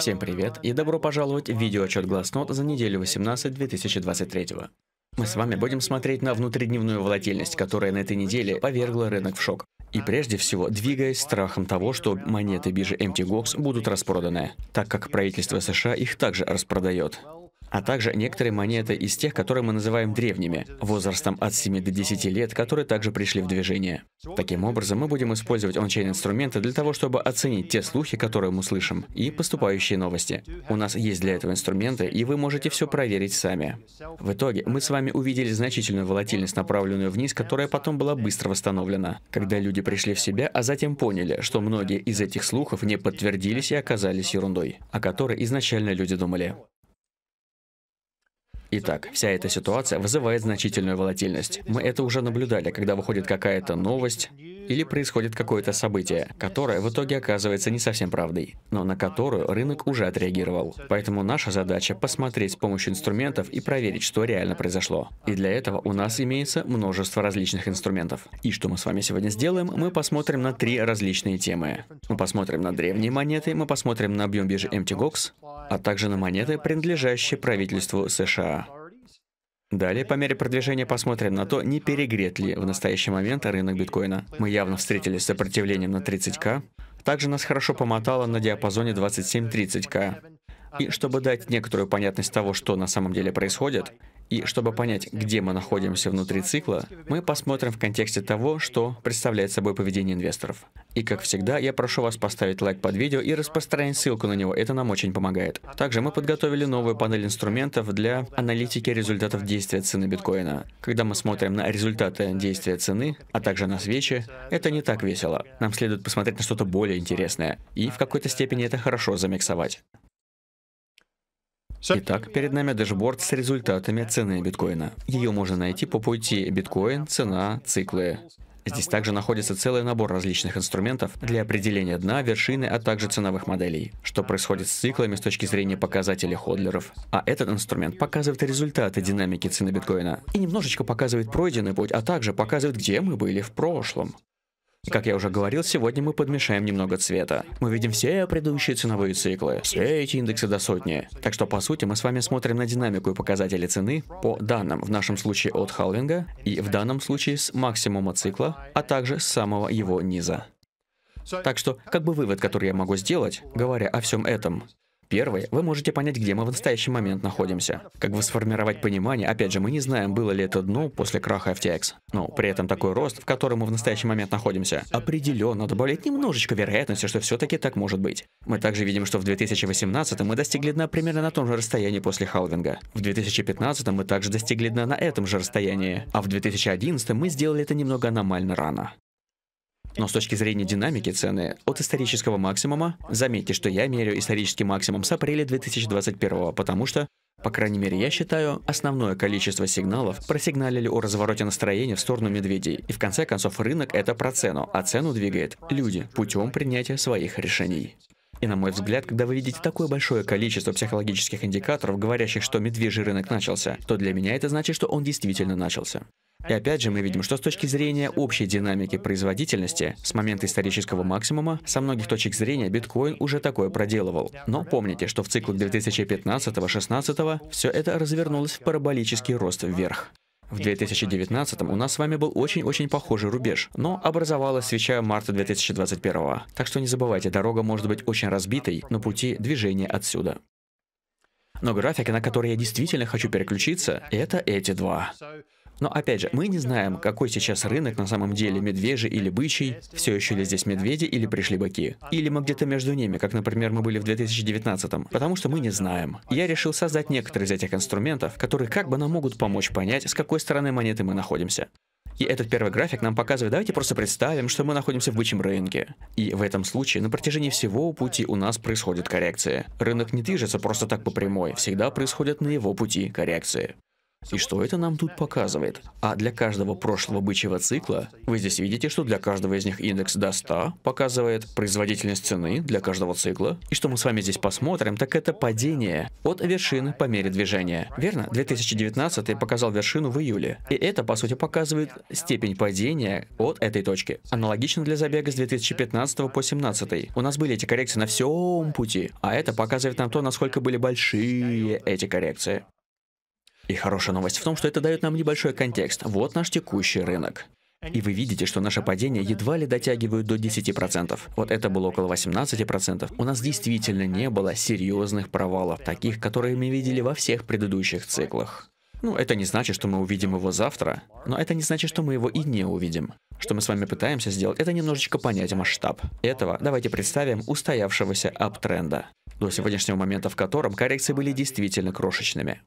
Всем привет и добро пожаловать в видеоотчет Гласнот за неделю 18-2023. Мы с вами будем смотреть на внутридневную волатильность, которая на этой неделе повергла рынок в шок. И прежде всего, двигаясь страхом того, что монеты биржи MTGOX будут распроданы, так как правительство США их также распродает а также некоторые монеты из тех, которые мы называем древними, возрастом от 7 до 10 лет, которые также пришли в движение. Таким образом, мы будем использовать ончейн-инструменты для того, чтобы оценить те слухи, которые мы слышим, и поступающие новости. У нас есть для этого инструменты, и вы можете все проверить сами. В итоге, мы с вами увидели значительную волатильность, направленную вниз, которая потом была быстро восстановлена. Когда люди пришли в себя, а затем поняли, что многие из этих слухов не подтвердились и оказались ерундой, о которой изначально люди думали. Итак, вся эта ситуация вызывает значительную волатильность. Мы это уже наблюдали, когда выходит какая-то новость или происходит какое-то событие, которое в итоге оказывается не совсем правдой, но на которую рынок уже отреагировал. Поэтому наша задача посмотреть с помощью инструментов и проверить, что реально произошло. И для этого у нас имеется множество различных инструментов. И что мы с вами сегодня сделаем, мы посмотрим на три различные темы. Мы посмотрим на древние монеты, мы посмотрим на объем биржи MTGOX а также на монеты, принадлежащие правительству США. Далее, по мере продвижения, посмотрим на то, не перегрет ли в настоящий момент рынок биткоина. Мы явно встретились с сопротивлением на 30к. Также нас хорошо помотало на диапазоне 27-30к. И чтобы дать некоторую понятность того, что на самом деле происходит, и чтобы понять, где мы находимся внутри цикла, мы посмотрим в контексте того, что представляет собой поведение инвесторов. И как всегда, я прошу вас поставить лайк под видео и распространить ссылку на него, это нам очень помогает. Также мы подготовили новую панель инструментов для аналитики результатов действия цены биткоина. Когда мы смотрим на результаты действия цены, а также на свечи, это не так весело. Нам следует посмотреть на что-то более интересное. И в какой-то степени это хорошо замиксовать. Итак, перед нами дашборд с результатами цены биткоина. Ее можно найти по пути биткоин, цена, циклы. Здесь также находится целый набор различных инструментов для определения дна, вершины, а также ценовых моделей, что происходит с циклами с точки зрения показателей ходлеров. А этот инструмент показывает результаты динамики цены биткоина и немножечко показывает пройденный путь, а также показывает, где мы были в прошлом как я уже говорил, сегодня мы подмешаем немного цвета. Мы видим все предыдущие ценовые циклы, все эти индексы до сотни. Так что, по сути, мы с вами смотрим на динамику и показатели цены по данным, в нашем случае от халвинга, и в данном случае с максимума цикла, а также с самого его низа. Так что, как бы вывод, который я могу сделать, говоря о всем этом, первой, вы можете понять, где мы в настоящий момент находимся. Как бы сформировать понимание, опять же, мы не знаем, было ли это дно после краха FTX. Но при этом такой рост, в котором мы в настоящий момент находимся, определенно добавляет немножечко вероятности, что все-таки так может быть. Мы также видим, что в 2018 мы достигли дна примерно на том же расстоянии после халвинга. В 2015 мы также достигли дна на этом же расстоянии. А в 2011 мы сделали это немного аномально рано. Но с точки зрения динамики цены от исторического максимума, заметьте, что я меряю исторический максимум с апреля 2021, потому что, по крайней мере, я считаю, основное количество сигналов просигналили о развороте настроения в сторону медведей. И в конце концов рынок это про цену, а цену двигает люди путем принятия своих решений. И на мой взгляд, когда вы видите такое большое количество психологических индикаторов, говорящих, что медвежий рынок начался, то для меня это значит, что он действительно начался. И опять же мы видим, что с точки зрения общей динамики производительности, с момента исторического максимума, со многих точек зрения биткоин уже такое проделывал. Но помните, что в циклах 2015-2016 все это развернулось в параболический рост вверх. В 2019 у нас с вами был очень-очень похожий рубеж, но образовалась свеча марта 2021. Так что не забывайте, дорога может быть очень разбитой, но пути движения отсюда. Но графики, на которые я действительно хочу переключиться, это эти два. Но опять же, мы не знаем, какой сейчас рынок на самом деле, медвежий или бычий, все еще ли здесь медведи или пришли быки. Или мы где-то между ними, как, например, мы были в 2019 м потому что мы не знаем. Я решил создать некоторые из этих инструментов, которые как бы нам могут помочь понять, с какой стороны монеты мы находимся. И этот первый график нам показывает, давайте просто представим, что мы находимся в бычьем рынке. И в этом случае на протяжении всего пути у нас происходит коррекция. Рынок не движется просто так по прямой, всегда происходят на его пути коррекции. И что это нам тут показывает? А для каждого прошлого бычьего цикла, вы здесь видите, что для каждого из них индекс до 100 показывает производительность цены для каждого цикла. И что мы с вами здесь посмотрим, так это падение от вершины по мере движения. Верно? 2019 я показал вершину в июле. И это, по сути, показывает степень падения от этой точки. Аналогично для забега с 2015 по 2017. У нас были эти коррекции на всем пути. А это показывает нам то, насколько были большие эти коррекции. И хорошая новость в том, что это дает нам небольшой контекст. Вот наш текущий рынок. И вы видите, что наше падение едва ли дотягивают до 10%. Вот это было около 18%. У нас действительно не было серьезных провалов, таких, которые мы видели во всех предыдущих циклах. Ну, это не значит, что мы увидим его завтра, но это не значит, что мы его и не увидим. Что мы с вами пытаемся сделать, это немножечко понять масштаб. Этого давайте представим устоявшегося аптренда, до сегодняшнего момента в котором коррекции были действительно крошечными.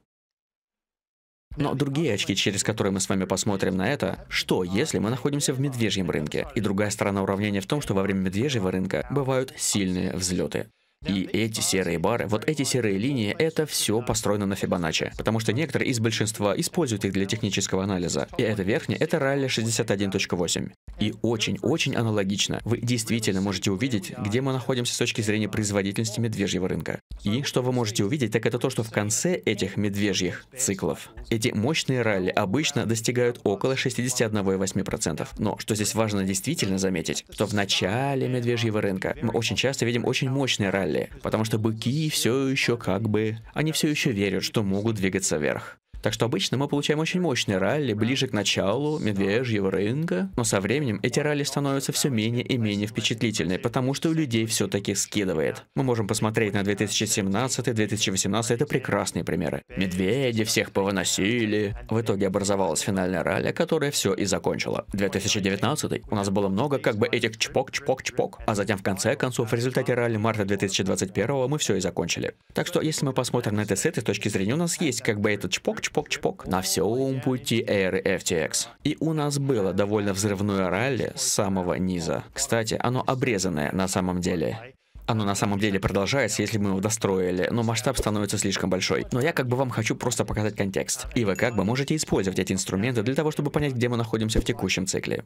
Но другие очки, через которые мы с вами посмотрим на это, что если мы находимся в медвежьем рынке? И другая сторона уравнения в том, что во время медвежьего рынка бывают сильные взлеты. И эти серые бары, вот эти серые линии, это все построено на Фибоначчи. Потому что некоторые из большинства используют их для технического анализа. И эта верхняя, это ралли 61.8. И очень-очень аналогично. Вы действительно можете увидеть, где мы находимся с точки зрения производительности медвежьего рынка. И что вы можете увидеть, так это то, что в конце этих медвежьих циклов эти мощные ралли обычно достигают около 61,8%. Но что здесь важно действительно заметить, что в начале медвежьего рынка мы очень часто видим очень мощные ралли, Салли, потому что быки все еще как бы... Они все еще верят, что могут двигаться вверх. Так что обычно мы получаем очень мощные ралли ближе к началу медвежьего рынка, но со временем эти ралли становятся все менее и менее впечатлительны, потому что у людей все-таки скидывает. Мы можем посмотреть на 2017-2018, и это прекрасные примеры. Медведи всех повыносили. В итоге образовалась финальная ралли, которая все и закончила. 2019 у нас было много как бы этих чпок-чпок-чпок, а затем в конце концов в результате ралли марта 2021 мы все и закончили. Так что если мы посмотрим на это с этой точки зрения, у нас есть как бы этот чпок-чпок, чпок-чпок-чпок на всем пути эры FTX. И у нас было довольно взрывное ралли с самого низа. Кстати, оно обрезанное на самом деле. Оно на самом деле продолжается, если мы его достроили, но масштаб становится слишком большой. Но я как бы вам хочу просто показать контекст. И вы как бы можете использовать эти инструменты для того, чтобы понять, где мы находимся в текущем цикле.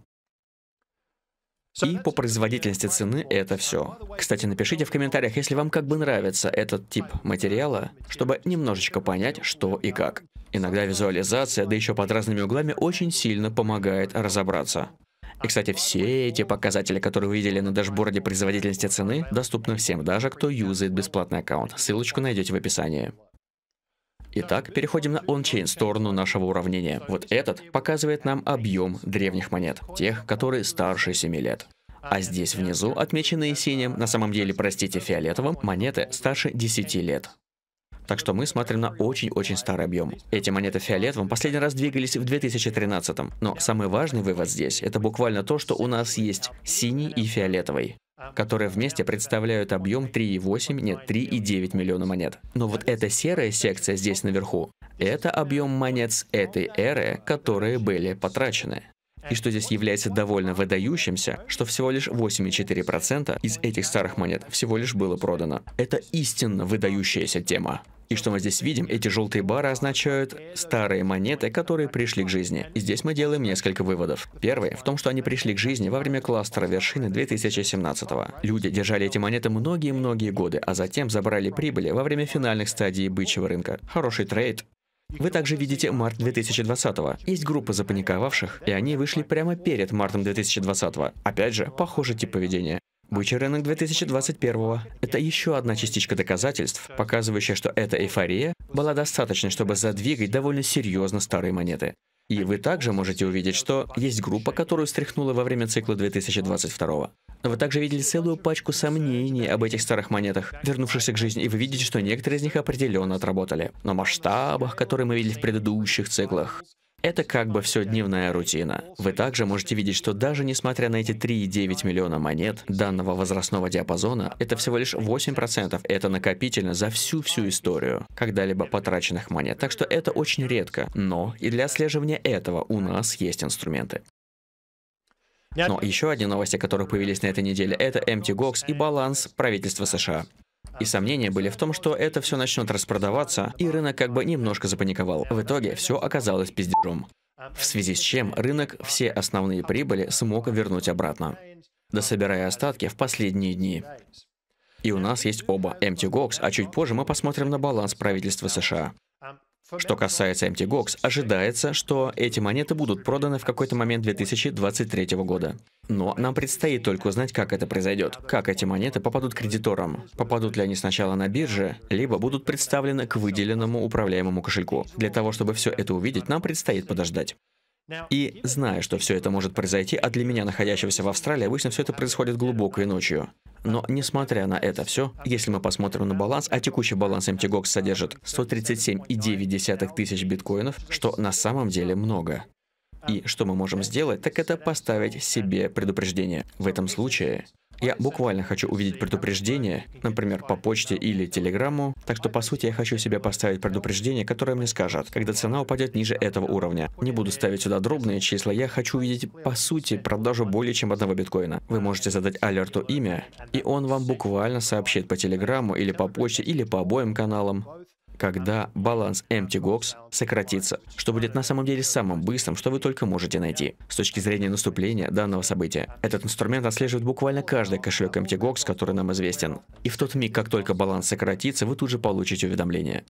И по производительности цены это все. Кстати, напишите в комментариях, если вам как бы нравится этот тип материала, чтобы немножечко понять, что и как. Иногда визуализация, да еще под разными углами, очень сильно помогает разобраться. И, кстати, все эти показатели, которые вы видели на дашборде производительности цены, доступны всем, даже кто юзает бесплатный аккаунт. Ссылочку найдете в описании. Итак, переходим на ончейн сторону нашего уравнения. Вот этот показывает нам объем древних монет, тех, которые старше 7 лет. А здесь внизу, отмеченные синим, на самом деле, простите, фиолетовым, монеты старше 10 лет. Так что мы смотрим на очень-очень старый объем. Эти монеты в фиолетовом последний раз двигались в 2013. м Но самый важный вывод здесь – это буквально то, что у нас есть синий и фиолетовый которые вместе представляют объем 3,8, нет, 3,9 миллиона монет. Но вот эта серая секция здесь наверху, это объем монет с этой эры, которые были потрачены. И что здесь является довольно выдающимся, что всего лишь 8,4% из этих старых монет всего лишь было продано. Это истинно выдающаяся тема. И что мы здесь видим? Эти желтые бары означают старые монеты, которые пришли к жизни. И здесь мы делаем несколько выводов. Первый в том, что они пришли к жизни во время кластера вершины 2017 -го. Люди держали эти монеты многие-многие годы, а затем забрали прибыли во время финальных стадий бычьего рынка. Хороший трейд. Вы также видите март 2020-го. Есть группа запаниковавших, и они вышли прямо перед мартом 2020-го. Опять же, похожий тип поведения. Бычий рынок 2021 – это еще одна частичка доказательств, показывающая, что эта эйфория была достаточной, чтобы задвигать довольно серьезно старые монеты. И вы также можете увидеть, что есть группа, которую стряхнула во время цикла 2022. Но вы также видели целую пачку сомнений об этих старых монетах, вернувшихся к жизни, и вы видите, что некоторые из них определенно отработали. но масштабах, которые мы видели в предыдущих циклах, это как бы все дневная рутина. Вы также можете видеть, что даже несмотря на эти 3,9 миллиона монет данного возрастного диапазона, это всего лишь 8%, это накопительно за всю-всю историю когда-либо потраченных монет. Так что это очень редко, но и для отслеживания этого у нас есть инструменты. Но еще одни новости, которые появились на этой неделе, это MTGOX и баланс правительства США. И сомнения были в том, что это все начнет распродаваться, и рынок как бы немножко запаниковал. В итоге все оказалось пиздежом. В связи с чем рынок все основные прибыли смог вернуть обратно, дособирая остатки в последние дни. И у нас есть оба, MTGOX, а чуть позже мы посмотрим на баланс правительства США. Что касается MT GOX, ожидается, что эти монеты будут проданы в какой-то момент 2023 года. Но нам предстоит только узнать, как это произойдет, как эти монеты попадут кредиторам, попадут ли они сначала на бирже, либо будут представлены к выделенному управляемому кошельку. Для того, чтобы все это увидеть, нам предстоит подождать. И зная, что все это может произойти, а для меня, находящегося в Австралии, обычно все это происходит глубокой ночью. Но несмотря на это все, если мы посмотрим на баланс, а текущий баланс MTGOX содержит 137,9 тысяч биткоинов, что на самом деле много. И что мы можем сделать, так это поставить себе предупреждение. В этом случае я буквально хочу увидеть предупреждение, например, по почте или телеграмму, так что, по сути, я хочу себе поставить предупреждение, которое мне скажет, когда цена упадет ниже этого уровня. Не буду ставить сюда дробные числа, я хочу увидеть, по сути, продажу более чем одного биткоина. Вы можете задать алерту имя, и он вам буквально сообщит по телеграмму или по почте или по обоим каналам когда баланс MTGOX сократится, что будет на самом деле самым быстрым, что вы только можете найти. С точки зрения наступления данного события, этот инструмент отслеживает буквально каждый кошелек MTGOX, который нам известен. И в тот миг, как только баланс сократится, вы тут же получите уведомление.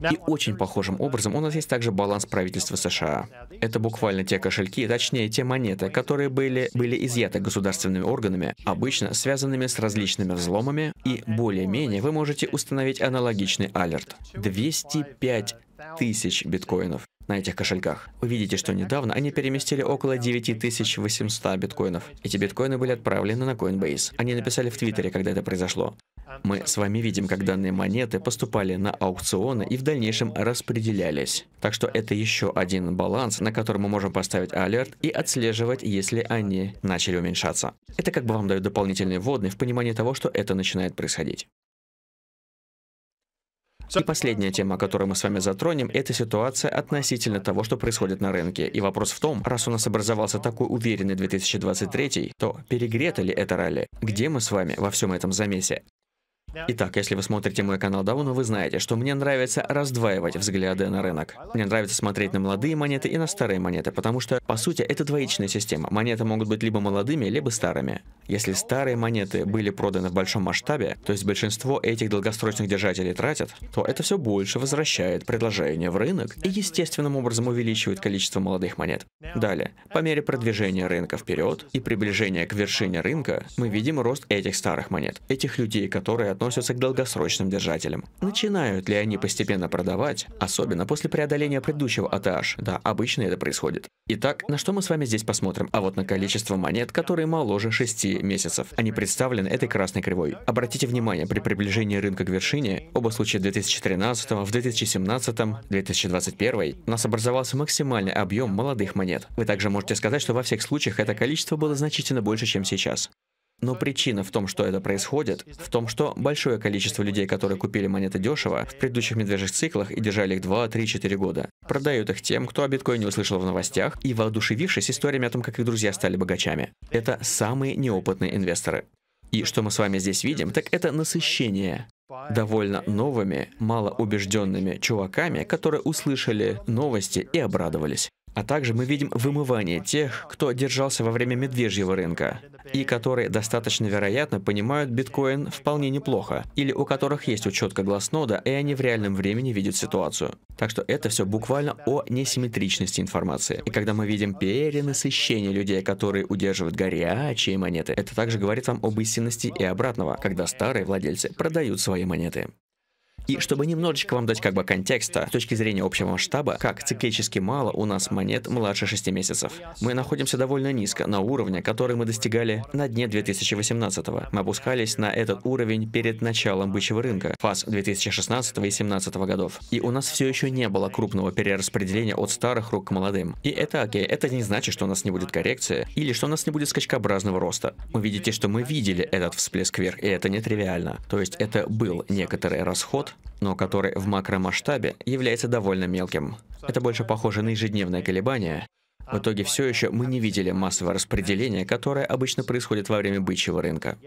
И очень похожим образом у нас есть также баланс правительства США. Это буквально те кошельки, точнее те монеты, которые были, были изъяты государственными органами, обычно связанными с различными взломами, и более-менее вы можете установить аналогичный алерт. 205 тысяч биткоинов на этих кошельках. Вы видите, что недавно они переместили около 9800 биткоинов. Эти биткоины были отправлены на Coinbase. Они написали в Твиттере, когда это произошло. Мы с вами видим, как данные монеты поступали на аукционы и в дальнейшем распределялись. Так что это еще один баланс, на котором мы можем поставить алерт и отслеживать, если они начали уменьшаться. Это как бы вам дает дополнительные вводные в понимании того, что это начинает происходить. И последняя тема, которую мы с вами затронем, это ситуация относительно того, что происходит на рынке. И вопрос в том, раз у нас образовался такой уверенный 2023, то перегрето ли это ралли? Где мы с вами во всем этом замесе? Итак, если вы смотрите мой канал давно, вы знаете, что мне нравится раздваивать взгляды на рынок. Мне нравится смотреть на молодые монеты и на старые монеты, потому что, по сути, это двоичная система. Монеты могут быть либо молодыми, либо старыми. Если старые монеты были проданы в большом масштабе, то есть большинство этих долгосрочных держателей тратят, то это все больше возвращает предложение в рынок и естественным образом увеличивает количество молодых монет. Далее, по мере продвижения рынка вперед и приближения к вершине рынка, мы видим рост этих старых монет, этих людей, которые относятся относятся к долгосрочным держателям? Начинают ли они постепенно продавать, особенно после преодоления предыдущего ATH? Да, обычно это происходит. Итак, на что мы с вами здесь посмотрим? А вот на количество монет, которые моложе 6 месяцев. Они представлены этой красной кривой. Обратите внимание, при приближении рынка к вершине, оба случая 2013, в 2017, 2021, у нас образовался максимальный объем молодых монет. Вы также можете сказать, что во всех случаях это количество было значительно больше, чем сейчас. Но причина в том, что это происходит, в том, что большое количество людей, которые купили монеты дешево в предыдущих медвежьих циклах и держали их 2, 3, 4 года, продают их тем, кто о биткоине услышал в новостях и воодушевившись историями о том, как их друзья стали богачами. Это самые неопытные инвесторы. И что мы с вами здесь видим, так это насыщение довольно новыми, малоубежденными чуваками, которые услышали новости и обрадовались. А также мы видим вымывание тех, кто держался во время медвежьего рынка, и которые достаточно вероятно понимают биткоин вполне неплохо, или у которых есть учетка глазнода, и они в реальном времени видят ситуацию. Так что это все буквально о несимметричности информации. И когда мы видим перенасыщение людей, которые удерживают горячие монеты, это также говорит вам об истинности и обратного, когда старые владельцы продают свои монеты. И чтобы немножечко вам дать как бы контекста, с точки зрения общего масштаба, как циклически мало у нас монет младше 6 месяцев. Мы находимся довольно низко, на уровне, который мы достигали на дне 2018 -го. Мы опускались на этот уровень перед началом бычьего рынка, фаз 2016 и 2017 -го годов. И у нас все еще не было крупного перераспределения от старых рук к молодым. И это окей, это не значит, что у нас не будет коррекции, или что у нас не будет скачкообразного роста. Вы видите, что мы видели этот всплеск вверх, и это нетривиально. То есть это был некоторый расход, но который в макромасштабе является довольно мелким. Это больше похоже на ежедневное колебание. В итоге все еще мы не видели массового распределения, которое обычно происходит во время бычьего рынка.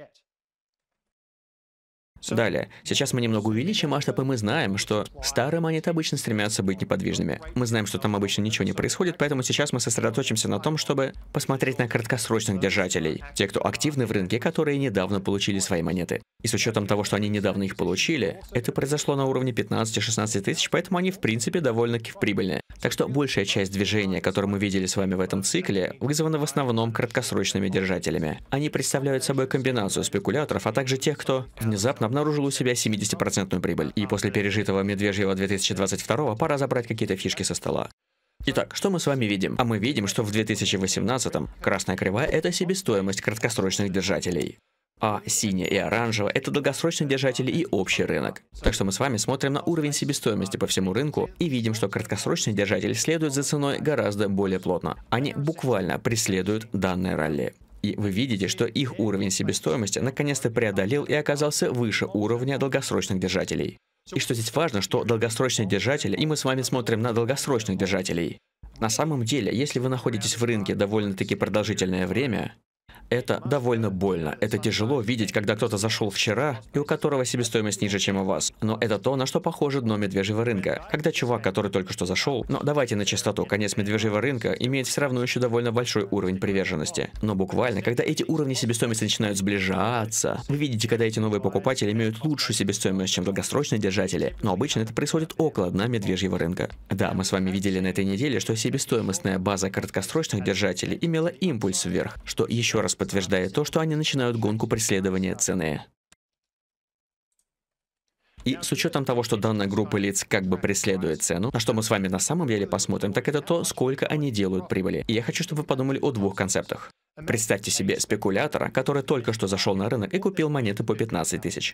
Далее. Сейчас мы немного увеличим масштаб, и мы знаем, что старые монеты обычно стремятся быть неподвижными. Мы знаем, что там обычно ничего не происходит, поэтому сейчас мы сосредоточимся на том, чтобы посмотреть на краткосрочных держателей, те, кто активны в рынке, которые недавно получили свои монеты. И с учетом того, что они недавно их получили, это произошло на уровне 15-16 тысяч, поэтому они в принципе довольно-таки прибыльные. Так что большая часть движения, которое мы видели с вами в этом цикле, вызвана в основном краткосрочными держателями. Они представляют собой комбинацию спекуляторов, а также тех, кто внезапно обнаружил у себя 70% прибыль, и после пережитого медвежьего 2022 пора забрать какие-то фишки со стола. Итак, что мы с вами видим? А мы видим, что в 2018-м красная кривая – это себестоимость краткосрочных держателей. А синяя и оранжевая – это долгосрочные держатели и общий рынок. Так что мы с вами смотрим на уровень себестоимости по всему рынку и видим, что краткосрочные держатели следуют за ценой гораздо более плотно. Они буквально преследуют данные ралли. И вы видите, что их уровень себестоимости наконец-то преодолел и оказался выше уровня долгосрочных держателей. И что здесь важно, что долгосрочные держатели, и мы с вами смотрим на долгосрочных держателей. На самом деле, если вы находитесь в рынке довольно-таки продолжительное время, это довольно больно. Это тяжело видеть, когда кто-то зашел вчера, и у которого себестоимость ниже, чем у вас. Но это то, на что похоже дно медвежьего рынка. Когда чувак, который только что зашел, но давайте на чистоту, конец медвежьего рынка имеет все равно еще довольно большой уровень приверженности. Но буквально, когда эти уровни себестоимости начинают сближаться, вы видите, когда эти новые покупатели имеют лучшую себестоимость, чем долгосрочные держатели, но обычно это происходит около дна медвежьего рынка. Да, мы с вами видели на этой неделе, что себестоимостная база краткосрочных держателей имела импульс вверх, что еще раз раз подтверждает то, что они начинают гонку преследования цены. И с учетом того, что данная группа лиц как бы преследует цену, на что мы с вами на самом деле посмотрим, так это то, сколько они делают прибыли. И я хочу, чтобы вы подумали о двух концептах. Представьте себе спекулятора, который только что зашел на рынок и купил монеты по 15 тысяч.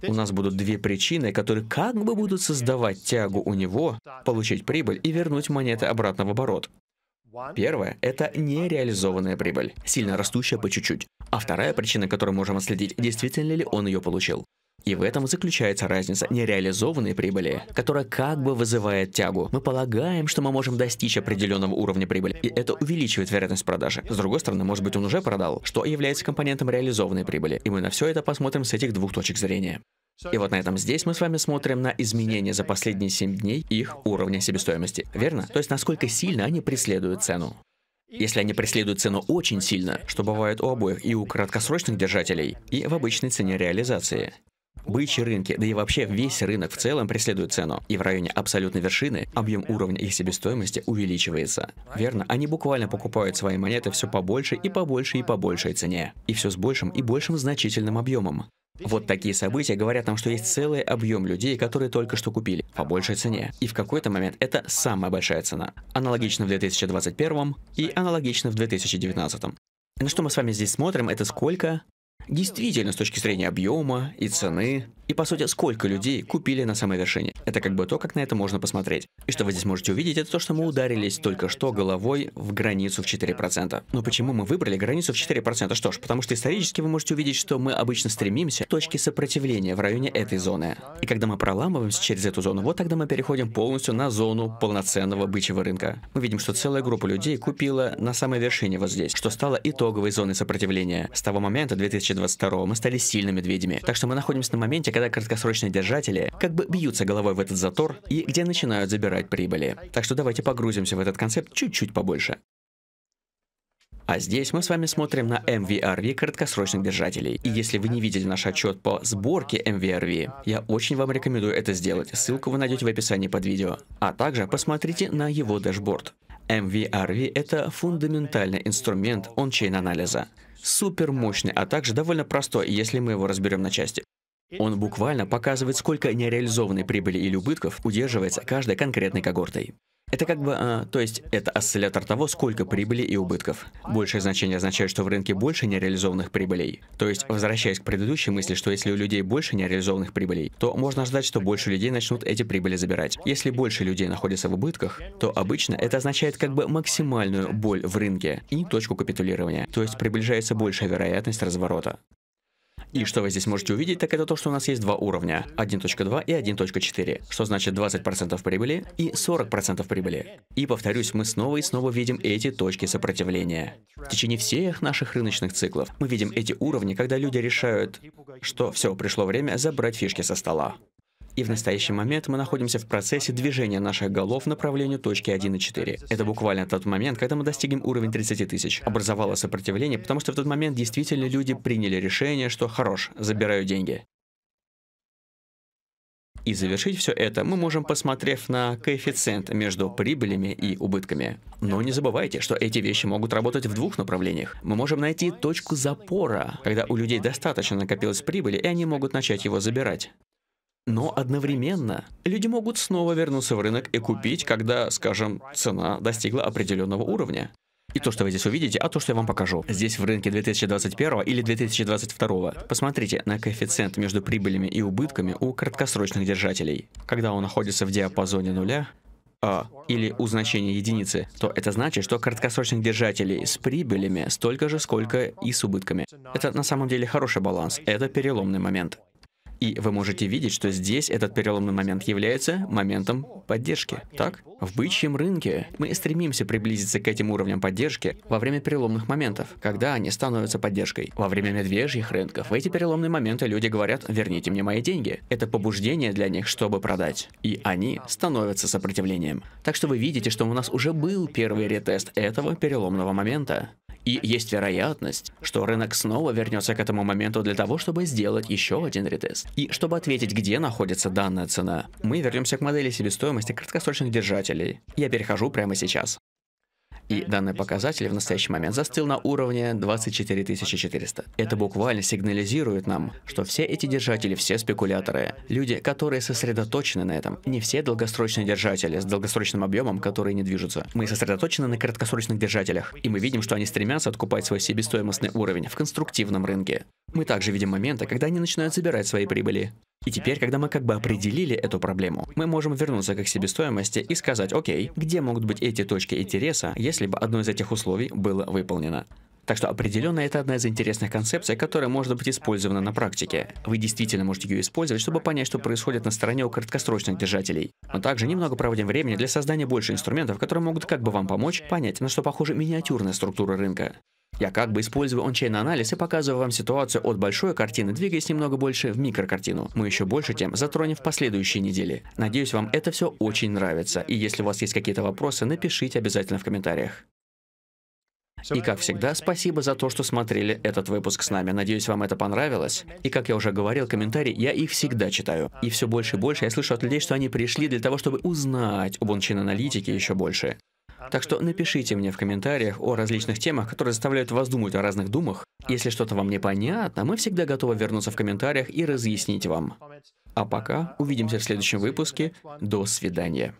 У нас будут две причины, которые как бы будут создавать тягу у него, получить прибыль и вернуть монеты обратно в оборот. Первое – это нереализованная прибыль, сильно растущая по чуть-чуть. А вторая причина, которую можем отследить, действительно ли он ее получил. И в этом заключается разница нереализованной прибыли, которая как бы вызывает тягу. Мы полагаем, что мы можем достичь определенного уровня прибыли, и это увеличивает вероятность продажи. С другой стороны, может быть, он уже продал, что является компонентом реализованной прибыли, и мы на все это посмотрим с этих двух точек зрения. И вот на этом здесь мы с вами смотрим на изменения за последние 7 дней их уровня себестоимости, верно? То есть насколько сильно они преследуют цену. Если они преследуют цену очень сильно, что бывает у обоих и у краткосрочных держателей, и в обычной цене реализации. Бычьи рынки, да и вообще весь рынок в целом преследует цену, и в районе абсолютной вершины объем уровня их себестоимости увеличивается. Верно, они буквально покупают свои монеты все побольше и побольше и по цене, и все с большим и большим значительным объемом. Вот такие события говорят нам, что есть целый объем людей, которые только что купили по большей цене. И в какой-то момент это самая большая цена. Аналогично в 2021 и аналогично в 2019. На что мы с вами здесь смотрим, это сколько Действительно, с точки зрения объема и цены, и по сути, сколько людей купили на самой вершине. Это как бы то, как на это можно посмотреть. И что вы здесь можете увидеть, это то, что мы ударились только что головой в границу в 4%. Но почему мы выбрали границу в 4%? Что ж, потому что исторически вы можете увидеть, что мы обычно стремимся к точке сопротивления в районе этой зоны. И когда мы проламываемся через эту зону, вот тогда мы переходим полностью на зону полноценного бычьего рынка. Мы видим, что целая группа людей купила на самой вершине вот здесь, что стало итоговой зоной сопротивления. С того момента 2000 2022 мы стали сильными медведями. Так что мы находимся на моменте, когда краткосрочные держатели как бы бьются головой в этот затор и где начинают забирать прибыли. Так что давайте погрузимся в этот концепт чуть-чуть побольше. А здесь мы с вами смотрим на MVRV краткосрочных держателей. И если вы не видели наш отчет по сборке MVRV, я очень вам рекомендую это сделать. Ссылку вы найдете в описании под видео. А также посмотрите на его дашборд. MVRV — это фундаментальный инструмент ончейн-анализа супер мощный, а также довольно простой, если мы его разберем на части. Он буквально показывает, сколько нереализованной прибыли или убытков удерживается каждой конкретной когортой. Это как бы, а, то есть, это осциллятор того, сколько прибыли и убытков. Большее значение означает, что в рынке больше нереализованных прибылей. То есть, возвращаясь к предыдущей мысли, что если у людей больше нереализованных прибылей, то можно ждать, что больше людей начнут эти прибыли забирать. Если больше людей находятся в убытках, то обычно это означает как бы максимальную боль в рынке и точку капитулирования. То есть, приближается большая вероятность разворота. И что вы здесь можете увидеть, так это то, что у нас есть два уровня. 1.2 и 1.4, что значит 20% прибыли и 40% прибыли. И повторюсь, мы снова и снова видим эти точки сопротивления. В течение всех наших рыночных циклов мы видим эти уровни, когда люди решают, что все, пришло время забрать фишки со стола. И в настоящий момент мы находимся в процессе движения наших голов в направлении точки 1,4. Это буквально тот момент, когда мы достигнем уровень 30 тысяч. Образовалось сопротивление, потому что в тот момент действительно люди приняли решение, что «хорош, забираю деньги». И завершить все это мы можем, посмотрев на коэффициент между прибылями и убытками. Но не забывайте, что эти вещи могут работать в двух направлениях. Мы можем найти точку запора, когда у людей достаточно накопилось прибыли, и они могут начать его забирать. Но одновременно люди могут снова вернуться в рынок и купить, когда, скажем, цена достигла определенного уровня. И то, что вы здесь увидите, а то, что я вам покажу. Здесь в рынке 2021 или 2022. Посмотрите на коэффициент между прибылями и убытками у краткосрочных держателей. Когда он находится в диапазоне нуля, а, или у значения единицы, то это значит, что краткосрочных держателей с прибылями столько же, сколько и с убытками. Это на самом деле хороший баланс, это переломный момент. И вы можете видеть, что здесь этот переломный момент является моментом поддержки. Так? В бычьем рынке мы стремимся приблизиться к этим уровням поддержки во время переломных моментов, когда они становятся поддержкой. Во время медвежьих рынков в эти переломные моменты люди говорят «верните мне мои деньги». Это побуждение для них, чтобы продать. И они становятся сопротивлением. Так что вы видите, что у нас уже был первый ретест этого переломного момента. И есть вероятность, что рынок снова вернется к этому моменту для того, чтобы сделать еще один ретест. И чтобы ответить, где находится данная цена, мы вернемся к модели себестоимости краткосрочных держателей. Я перехожу прямо сейчас. И данный показатель в настоящий момент застыл на уровне 24 400. Это буквально сигнализирует нам, что все эти держатели, все спекуляторы, люди, которые сосредоточены на этом, не все долгосрочные держатели с долгосрочным объемом, которые не движутся. Мы сосредоточены на краткосрочных держателях, и мы видим, что они стремятся откупать свой себестоимостный уровень в конструктивном рынке. Мы также видим моменты, когда они начинают забирать свои прибыли. И теперь, когда мы как бы определили эту проблему, мы можем вернуться к их себестоимости и сказать, окей, где могут быть эти точки интереса, если бы одно из этих условий было выполнено. Так что определенно это одна из интересных концепций, которая может быть использована на практике. Вы действительно можете ее использовать, чтобы понять, что происходит на стороне у краткосрочных держателей. Но также немного проводим времени для создания больше инструментов, которые могут как бы вам помочь понять, на что похожа миниатюрная структура рынка. Я как бы использую ончейн-анализ и показываю вам ситуацию от большой картины, двигаясь немного больше в микрокартину. Мы еще больше тем затронем в последующие недели. Надеюсь, вам это все очень нравится, и если у вас есть какие-то вопросы, напишите обязательно в комментариях. И как всегда, спасибо за то, что смотрели этот выпуск с нами. Надеюсь, вам это понравилось. И как я уже говорил, комментарии я их всегда читаю. И все больше и больше я слышу от людей, что они пришли для того, чтобы узнать об ончин-аналитике еще больше. Так что напишите мне в комментариях о различных темах, которые заставляют вас думать о разных думах. Если что-то вам непонятно, мы всегда готовы вернуться в комментариях и разъяснить вам. А пока увидимся в следующем выпуске. До свидания.